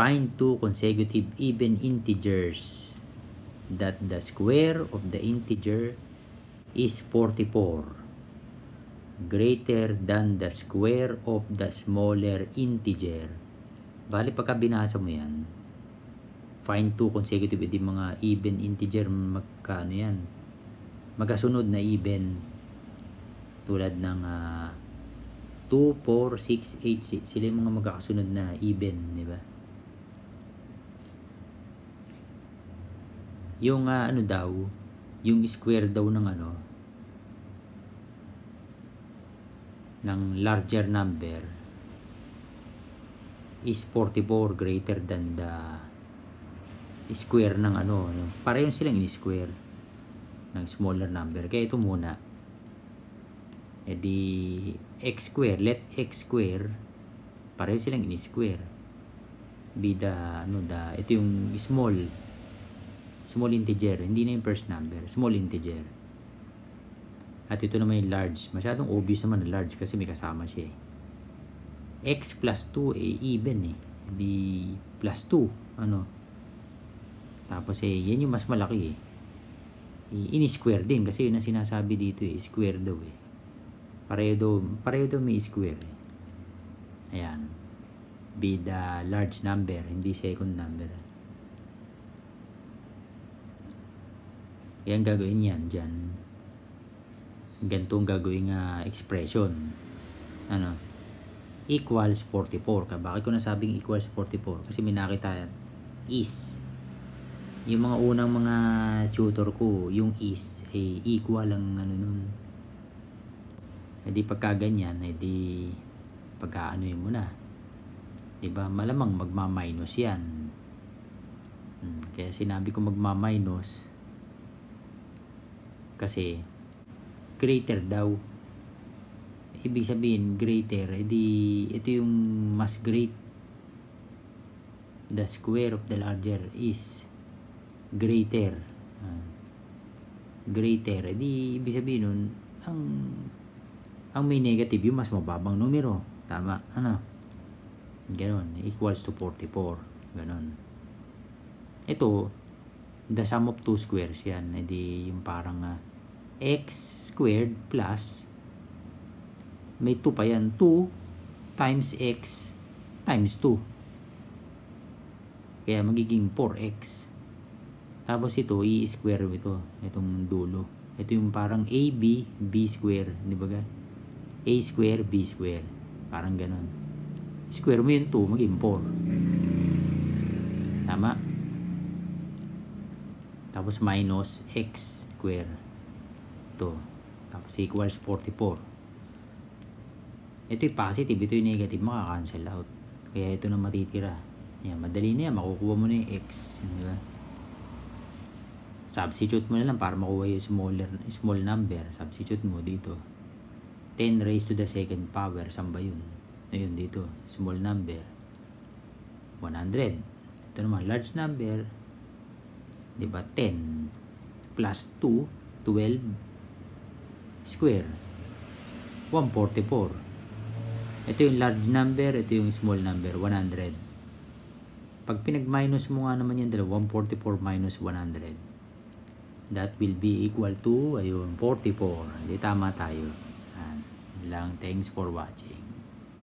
Find two consecutive even integers that the square of the integer is 44 greater than the square of the smaller integer. Bali pagka binasa mo yan, find two consecutive edi mga even integer magkano yan. Magkasunod na even tulad ng uh, 2, 4, 6, 8, 6. Sila yung mga magkasunod na even, di ba? yung uh, ano daw, yung square daw ng ano, ng larger number is 44 greater than the square ng ano, pareho silang in square ng smaller number. Kaya ito muna. E di x square, let x square pareho silang in square be the ano the ito yung small small integer, hindi na yung first number, small integer. At ito naman yung large. Masyadong obvious naman na large kasi may kasama siya eh. x plus 2 eh even eh. Di plus 2. Ano? Tapos eh, yan yung mas malaki eh. In-square din kasi yun ang sinasabi dito eh. Square daw eh. Pareho daw, pareho daw may square eh. Ayan. Be the ah, large number, hindi second number. Yan gagawin yan dyan. Ganito ang gagawin nga uh, expression. Ano? Equals 44. ka bakit ko nasabing equals 44? Kasi minakita nakita is. Yung mga unang mga tutor ko, yung is ay eh, equal ang ano nun. Hindi pagkaganyan ganyan, hindi pagkaanoy mo na. 'Di ba? Malamang magma-minus 'yan. Hmm, kaya sinabi ko magma-minus kasi greater daw ibig sabihin greater edi ito yung mas great the square of the larger is greater ah. greater edi ibig sabihin nun ang ang may negative yung mas mababang numero tama ano ganun equals to 44 ganun ito the sum of two squares yan edi yung parang uh, x squared plus may 2 pa yan 2 times x times 2 kaya magiging 4x tapos ito i-square ito itong dulo ito yung parang ab b square di ba a square b square parang ganun square mo yun 2 magiging 4 tama tapos minus x square. to Tapos equals 44. Ito yung positive. Ito yung negative. Makakancel out. Kaya ito na matitira. Yan. Madali na yan. Makukuha mo na yung x. Di ba? Substitute mo na lang para makuha yung smaller, small number. Substitute mo dito. 10 raised to the second power. Saan ba yun? Ayun dito. Small number. 100. Ito naman, large number, 'di ba? 10 plus 2, 12 square. 144. Ito yung large number, ito yung small number, 100. Pag pinag-minus mo nga naman yung 144 minus 100. That will be equal to, ayun, 44. Hindi tama tayo. lang. Thanks for watching.